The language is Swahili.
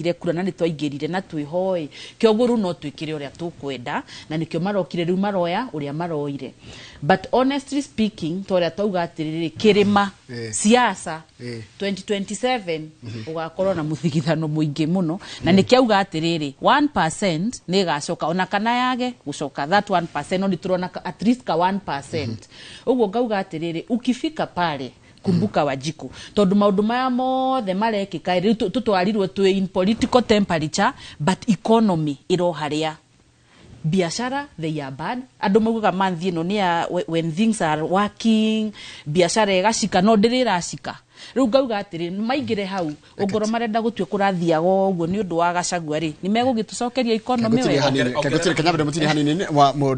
ire kura na nitwaingirire na kyo guru no twikire uria tukwenda na nikyo marokire riu maroya uria maroire but honestly speaking to toria twauga atiriri kirima eh. siasa eh. 2027 ugakorwo mm -hmm. na muthigithano muingi muno na mm. nikiauga atiriri 1% ni gacoka ona kana yage gucoka that 1% no niturona at least ka 1% mm -hmm. ugo ngauga atiriri ukifika pale kumbuka mm. wanjiku tondu maundu maya mothe marekika riu tutwarirwo twi in political temperature but economy iroharia biashara they are bad andå maugaga manthi no ni when things are working biashara ĩgacika no ndä rä racika rä u ngauga atä rä hau ungoro marenda gutwe tuä kå rathiaga å guo nä å ndå wa gacagua rä nä megå gä tå cokeria ikonomä wega